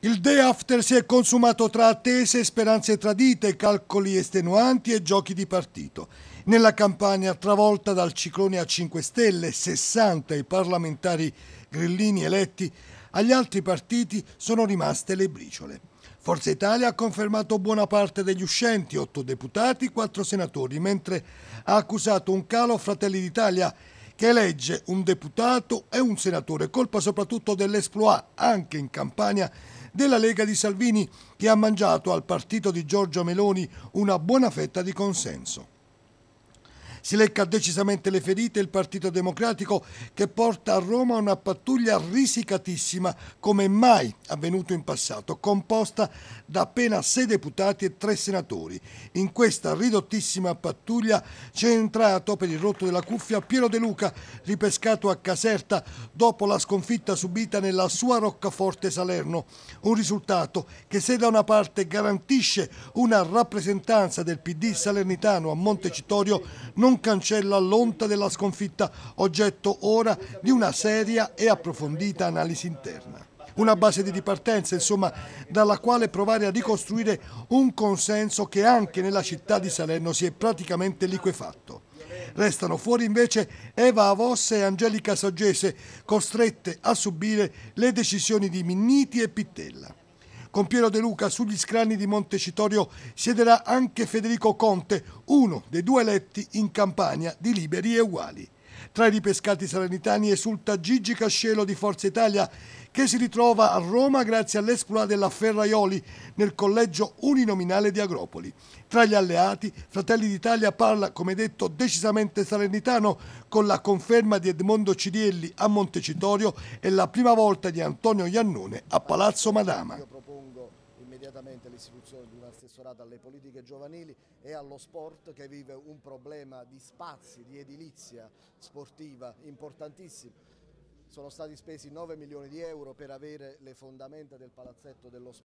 Il day after si è consumato tra attese, speranze tradite, calcoli estenuanti e giochi di partito. Nella campagna travolta dal ciclone a 5 Stelle, 60 i parlamentari grillini eletti, agli altri partiti sono rimaste le briciole. Forza Italia ha confermato buona parte degli uscenti, 8 deputati, 4 senatori, mentre ha accusato un calo Fratelli d'Italia che elegge un deputato e un senatore, colpa soprattutto dell'esploit, anche in Campania, della Lega di Salvini, che ha mangiato al partito di Giorgio Meloni una buona fetta di consenso. Si lecca decisamente le ferite il Partito Democratico che porta a Roma una pattuglia risicatissima come mai avvenuto in passato, composta da appena sei deputati e tre senatori. In questa ridottissima pattuglia c'è entrato per il rotto della cuffia Piero De Luca, ripescato a Caserta dopo la sconfitta subita nella sua roccaforte Salerno. Un risultato che se da una parte garantisce una rappresentanza del PD salernitano a Montecitorio, non non cancella l'onta della sconfitta, oggetto ora di una seria e approfondita analisi interna una base di ripartenza, insomma, dalla quale provare a ricostruire un consenso che anche nella città di Salerno si è praticamente liquefatto. Restano fuori invece Eva Avossa e Angelica Saggese, costrette a subire le decisioni di Minniti e Pittella. Con Piero De Luca sugli scranni di Montecitorio siederà anche Federico Conte, uno dei due eletti in campagna di Liberi e Uguali. Tra i ripescati salernitani esulta Gigi Cascelo di Forza Italia che si ritrova a Roma grazie all'esploa della Ferraioli nel collegio uninominale di Agropoli. Tra gli alleati, Fratelli d'Italia parla, come detto, decisamente salernitano con la conferma di Edmondo Cirielli a Montecitorio e la prima volta di Antonio Iannone a Palazzo Madama certamente l'istituzione di un assessorato alle politiche giovanili e allo sport che vive un problema di spazi, di edilizia sportiva importantissimo. Sono stati spesi 9 milioni di euro per avere le fondamenta del palazzetto dello sport